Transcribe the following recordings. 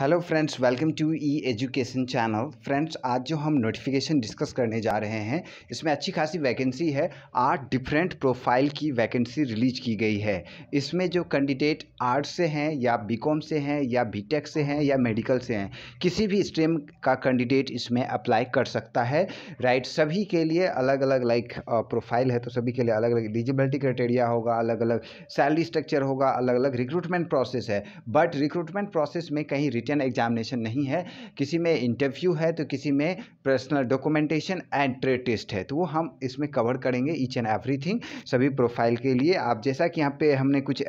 hello friends welcome to e education channel friends आज जो हम नोटिफिकेशन डिस्कस करने जा रहे हैं इसमें अच्छी खासी वैकेंसी है आठ डिफरेंट प्रोफाइल की वैकेंसी रिलीज की गई है इसमें जो कैंडिडेट आर्ट्स से हैं या बीकॉम से हैं या बीटेक से हैं या मेडिकल से हैं किसी भी स्ट्रीम का कैंडिडेट इसमें अप्लाई कर सकता है राइट सभी के लिए अलग अलग लाइक प्रोफाइल है तो सभी के लिए अलग अलग एलिजिबिलिटी क्राइटेरिया होगा अलग अलग सैलरी स्ट्रक्चर होगा अलग अलग रिक्रूटमेंट प्रोसेस है बट रिक्रूटमेंट प्रोसेस में कहीं रिटर्न एग्जामिनेशन नहीं है किसी में इंटरव्यू है तो किसी में personal documentation and trade test है तो वो हम इसमें कवर करेंगे ईच एंड एवरी सभी प्रोफाइल के लिए आप जैसा कि यहाँ पे हमने कुछ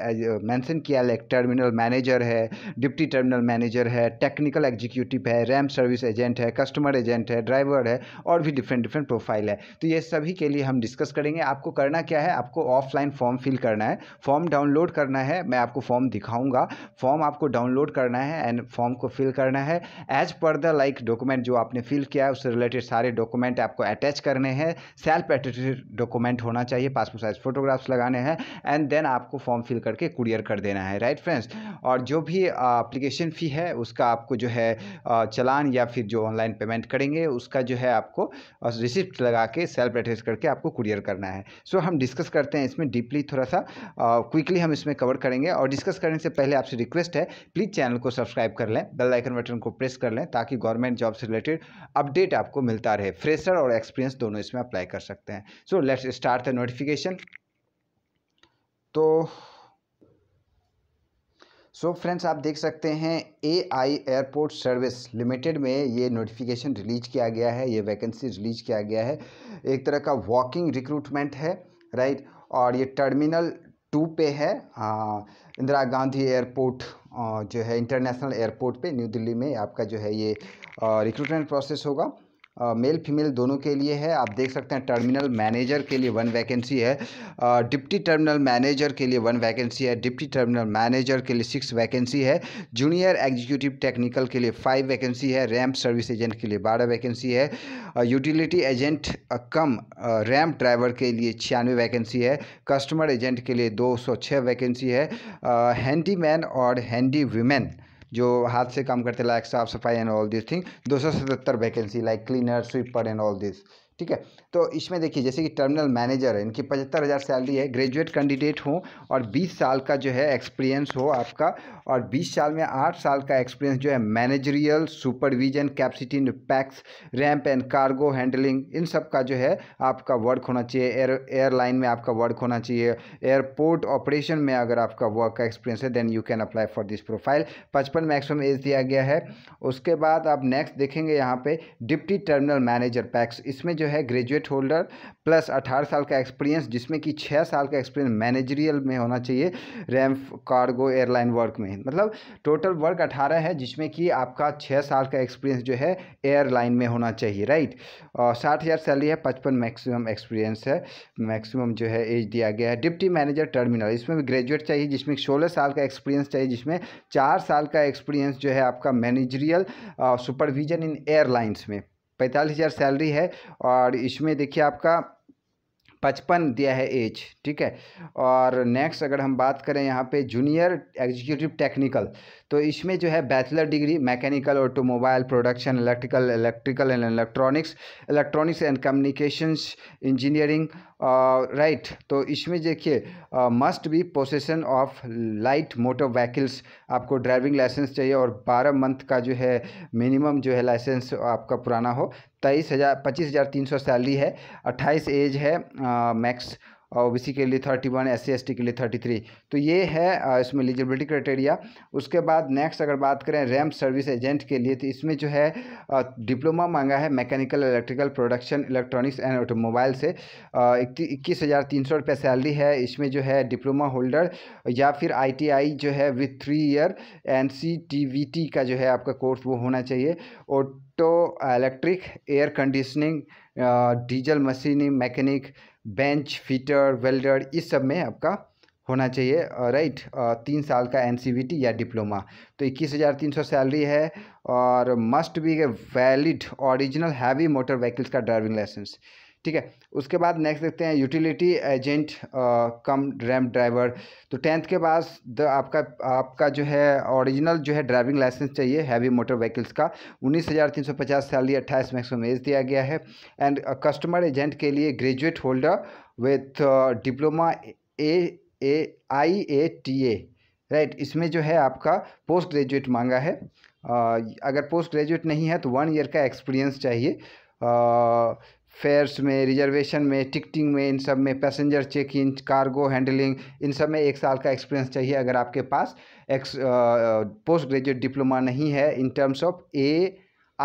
मैंसन किया लाइक टर्मिनल मैनेजर है डिप्टी टर्मिनल मैनेजर है टेक्निकल एग्जीक्यूटिव है रैम सर्विस एजेंट है कस्टमर एजेंट है ड्राइवर है और भी डिफरेंट डिफरेंट प्रोफाइल है तो ये सभी के लिए हम डिस्कस करेंगे आपको करना क्या है आपको ऑफलाइन फॉर्म फिल करना है फॉर्म डाउनलोड करना है मैं आपको फॉर्म दिखाऊंगा फॉर्म आपको डाउनलोड करना है एंड फॉर्म फॉर्म को फिल करना है as per the like document जो आपने फिल किया है उससे रिलेटेड सारे डॉक्यूमेंट आपको अटैच करने हैं सेल्फ एटेस्टेड डॉक्यूमेंट होना चाहिए पासपोर्ट साइज फोटोग्राफ्स लगाने हैं एंड देन आपको फॉर्म फिल करके कुरियर कर देना है राइट फ्रेंड्स और जो भी अप्लीकेशन uh, फ़ी है उसका आपको जो है uh, चलान या फिर जो ऑनलाइन पेमेंट करेंगे उसका जो है आपको रिसिप्ट uh, लगा के सेल्फ एटेस्ट करके आपको कुरियर करना है सो so, हम डिस्कस करते हैं इसमें डीपली थोड़ा सा क्विकली हम इसमें कवर करेंगे और डिस्कस करने से पहले आपसे रिक्वेस्ट है प्लीज़ चैनल को सब्सक्राइब कर लें लें बेल आइकन बटन को प्रेस कर लें ताकि गवर्नमेंट जॉब से रिलेटेड अपडेट आपको मिलता रहे फ्रेशर और एक्सपीरियंस दोनों इसमें अप्लाई कर सकते हैं so let's start the notification तो सो so फ्रेंड्स आप देख सकते हैं A I airport service limited में ये नोटिफिकेशन रिलीज किया गया है ये वैकेंसी रिलीज किया गया है एक तरह का वॉकिंग रिक्रूटमेंट है राइट और ये टर्मिनल टू पे है हाँ, इंदिरा गांधी एयरपोर्ट जो है इंटरनेशनल एयरपोर्ट पे न्यू दिल्ली में आपका जो है ये रिक्रूटमेंट प्रोसेस होगा मेल फीमेल दोनों के लिए है आप देख सकते हैं टर्मिनल मैनेजर के लिए वन वैकेंसी है डिप्टी टर्मिनल मैनेजर के लिए वन वैकेंसी है डिप्टी टर्मिनल मैनेजर के लिए सिक्स वैकेंसी है जूनियर एग्जीक्यूटिव टेक्निकल के लिए फाइव वैकेंसी है रैम्प सर्विस एजेंट के लिए बारह वैकेंसी है utility agent cum ramp driver के लिए छियानवे वैकेंसी है कस्टमर एजेंट के लिए दो सौ छः वैकेंसी है हैंडी और हैंडी वीमेन जो हाथ से काम करते लाइक साफ सफाई एंड ऑल दिस थिंग दो सौ सतहत्तर vacancy like cleaner sweeper and all this ठीक है तो इसमें देखिए जैसे कि टर्मिनल मैनेजर है इनकी पचहत्तर हज़ार सैलरी है ग्रेजुएट कैंडिडेट हो और 20 साल का जो है एक्सपीरियंस हो आपका और 20 साल में 8 साल का एक्सपीरियंस जो है managerial supervision capacity pax ramp and cargo handling इन सब का जो है आपका वर्क होना चाहिए एयर एयरलाइन में आपका वर्क होना चाहिए एयरपोर्ट ऑपरेशन में अगर आपका वर्क का एक्सपीरियंस है then you can apply for this profile पचपन मैक्सिमम एज दिया गया है उसके बाद आप नेक्स्ट देखेंगे यहाँ पर डिप्टी टर्मिनल मैनेजर पैक्स इसमें जो है ग्रेजुएट होल्डर प्लस अठारह साल का एक्सपीरियंस जिसमें कि छः साल का एक्सपीरियंस मैनेजरियल में होना चाहिए रैम कार्गो एयरलाइन वर्क में मतलब टोटल वर्क अठारह है जिसमें कि आपका छः साल का एक्सपीरियंस जो है एयरलाइन में होना चाहिए राइट और साठ हज़ार सैलरी है पचपन मैक्सिमम एक्सपीरियंस है मैक्सिमम जो है एज दिया गया है डिप्टी मैनेजर टर्मिनल इसमें भी ग्रेजुएट चाहिए जिसमें सोलह साल का एक्सपीरियंस चाहिए जिसमें चार साल का एक्सपीरियंस जो है आपका मैनेजरियल सुपरविजन इन एयरलाइंस में पैंतालीस हज़ार सैलरी है और इसमें देखिए आपका पचपन दिया है एज ठीक है और नेक्स्ट अगर हम बात करें यहाँ पे जूनियर एग्जीक्यूटिव टेक्निकल तो इसमें जो है bachelor degree mechanical automobile production electrical electrical and electronics electronics and communications engineering right तो इसमें देखिए must be possession of light motor vehicles आपको ड्राइविंग लाइसेंस चाहिए और बारह मंथ का जो है मिनिमम जो है लाइसेंस आपका पुराना हो तेईस हज़ार पच्चीस हज़ार तीन सौ सैलरी है अट्ठाईस एज है मैक्स uh, ओबीसी के लिए थर्टी वन एस सी के लिए थर्टी थ्री तो ये है इसमें एलिजिबिलिटी क्राइटेरिया उसके बाद नेक्स्ट अगर बात करें रैम सर्विस एजेंट के लिए तो इसमें जो है डिप्लोमा मांगा है mechanical electrical production electronics and automobile से इक्कीस हज़ार तीन सौ रुपये सैलरी है इसमें जो है डिप्लोमा होल्डर या फिर आई जो है with three year N C का जो है आपका कोर्स वो होना चाहिए auto electric air conditioning diesel machining mechanic bench fitter welder इस सब में आपका होना चाहिए राइट तीन साल का एन या डिप्लोमा तो इक्कीस हज़ार तीन सौ सैलरी है और must be a valid original heavy motor vehicles का ड्राइविंग लाइसेंस ठीक है उसके बाद नेक्स्ट देखते हैं utility agent cum ramp driver तो टेंथ के बाद द आपका आपका जो है ओरिजिनल जो है ड्राइविंग लाइसेंस चाहिए हैवी मोटर व्हीकल्स का उन्नीस हज़ार तीन सौ पचास सैलरी अट्ठाईस मैक्सिमम एज दिया गया है एंड कस्टमर एजेंट के लिए graduate holder with diploma A A I A T A right इसमें जो है आपका पोस्ट ग्रेजुएट मांगा है अगर पोस्ट ग्रेजुएट नहीं है तो वन ईयर का एक्सपीरियंस चाहिए फेयर्स में रिजर्वेशन में टिकटिंग में इन सब में passenger check in cargo handling इन सब में एक साल का एक्सपीरियंस चाहिए अगर आपके पास एक्स पोस्ट ग्रेजुएट डिप्लोमा नहीं है in terms of A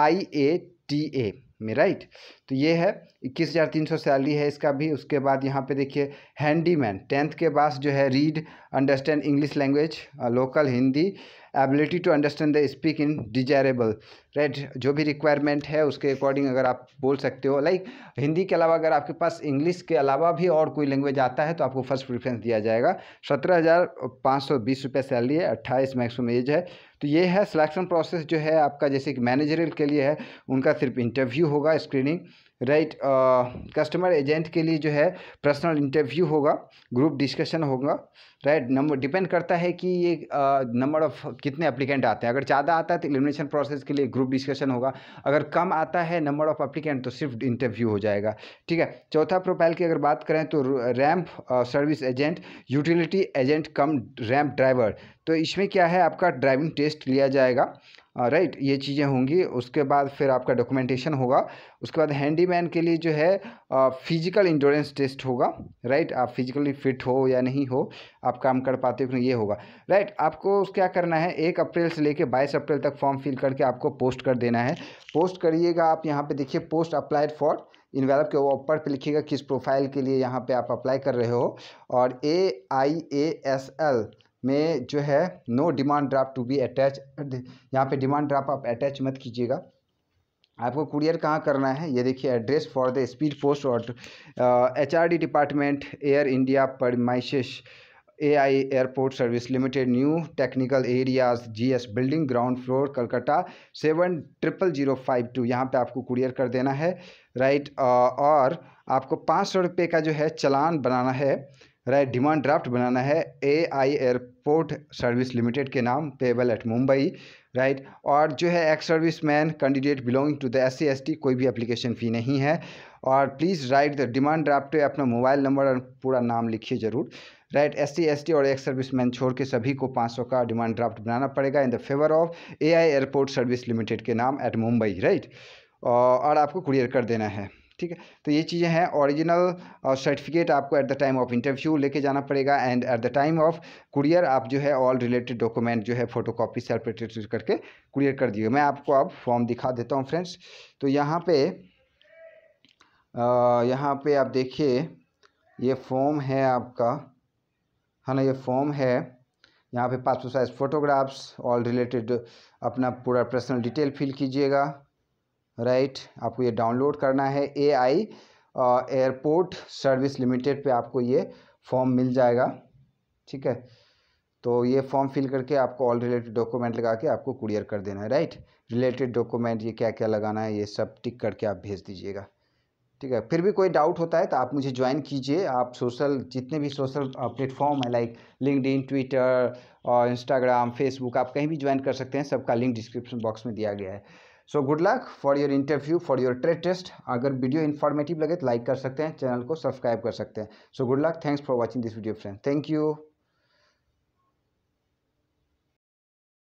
I A T A में राइट तो ये है इक्कीस हज़ार तीन सौ सैलरी है इसका भी उसके बाद यहाँ पे देखिए हैंडीमैन टेंथ के पास जो है read understand English language local Hindi ability to understand the speak in desirable right जो भी रिक्वायरमेंट है उसके अकॉर्डिंग अगर आप बोल सकते हो लाइक like, हिंदी के अलावा अगर आपके पास इंग्लिश के अलावा भी और कोई लैंग्वेज आता है तो आपको फर्स्ट प्रिफ्रेंस दिया जाएगा सत्रह हज़ार पाँच सौ बीस रुपये सैलरी है अट्ठाईस मैक्सिमम एज है तो ये है सिलेक्शन प्रोसेस जो है आपका जैसे कि मैनेजरियल के लिए है उनका सिर्फ इंटरव्यू होगा स्क्रीनिंग राइट कस्टमर एजेंट के लिए जो है पर्सनल इंटरव्यू होगा ग्रुप डिस्कशन होगा राइट नंबर डिपेंड करता है कि ये नंबर uh, ऑफ कितने एप्लीकेंट आते हैं अगर ज़्यादा आता है तो एलिमिनेशन प्रोसेस के लिए ग्रुप डिस्कशन होगा अगर कम आता है नंबर ऑफ एप्लीकेंट तो सिर्फ इंटरव्यू हो जाएगा ठीक है चौथा प्रोफाइल की अगर बात करें तो ramp service agent utility agent cum ramp driver तो इसमें क्या है आपका ड्राइविंग टेस्ट लिया जाएगा राइट ये चीज़ें होंगी उसके बाद फिर आपका डॉक्यूमेंटेशन होगा उसके बाद हैंडीमैन के लिए जो है फिजिकल इंडोरेंस टेस्ट होगा राइट आप फिजिकली फिट हो या नहीं हो आप काम कर पाते हो ये होगा राइट आपको क्या करना है एक अप्रैल से लेकर बाईस अप्रैल तक फॉर्म फिल करके आपको पोस्ट कर देना है पोस्ट करिएगा आप यहाँ पर देखिए पोस्ट अप्लाइड फॉर इन्वेलप के ऊपर पर लिखिएगा किस प्रोफाइल के लिए यहाँ पे आप अप्लाई कर रहे हो और ए आई ए एस एल में जो है no demand draft to be attach यहाँ पे डिमांड ड्राफ्ट आप अटैच मत कीजिएगा आपको कुरियर कहाँ करना है ये देखिए address for the speed post और H R D department Air India परमाइशिश A I airport service limited new technical areas G S building ground floor Calcutta seven triple zero five two यहाँ पर आपको कुरियर कर देना है राइट uh, और आपको पाँच सौ रुपये का जो है चलान बनाना है राइट डिमांड ड्राफ्ट बनाना है A I airport service limited के नाम पेबल एट मुंबई राइट और जो है ex service man candidate belonging to the S C कोई भी एप्लीकेशन फ़ी नहीं है और please write the demand draft अपना मोबाइल नंबर और पूरा नाम लिखिए ज़रूर राइट एस सी और एक्स सर्विस मैन छोड़ के सभी को 500 का डिमांड ड्राफ्ट बनाना पड़ेगा in the favour of A airport service limited के नाम एट मुंबई राइट और आपको कुरियर कर देना है ठीक है तो ये चीज़ें हैं ओरिजिनल सर्टिफिकेट uh, आपको at the time of interview लेके जाना पड़ेगा and at the time of courier आप जो है ऑल रिलेटेड डॉक्यूमेंट जो है फोटो कॉपी सेल्फ करके कुरियर कर दिए मैं आपको अब फॉर्म दिखा देता हूँ फ्रेंड्स तो यहाँ पे uh, यहाँ पे आप देखिए ये फॉर्म है आपका है हाँ ना ये फॉर्म है यहाँ पे passport size photographs all related अपना पूरा पर्सनल डिटेल फिल कीजिएगा राइट आपको ये डाउनलोड करना है A I airport service limited पे आपको ये फॉर्म मिल जाएगा ठीक है तो ये फॉर्म फिल करके आपको ऑल रिलेटेड डॉक्यूमेंट लगा के आपको कुरियर कर देना है राइट रिलेटेड डॉक्यूमेंट ये क्या क्या लगाना है ये सब टिक करके आप भेज दीजिएगा ठीक है फिर भी कोई डाउट होता है तो आप मुझे ज्वाइन कीजिए आप सोशल जितने भी सोशल प्लेटफॉर्म है लाइक लिंकड ट्विटर और इंस्टाग्राम फेसबुक आप कहीं भी ज्वाइन कर सकते हैं सबका लिंक डिस्क्रिप्शन बॉक्स में दिया गया है so good luck for your interview for your trade test अगर वीडियो इन्फॉर्मेटिव लगे तो लाइक कर सकते हैं चैनल को सब्सक्राइब कर सकते हैं so good luck thanks for watching this video friend thank you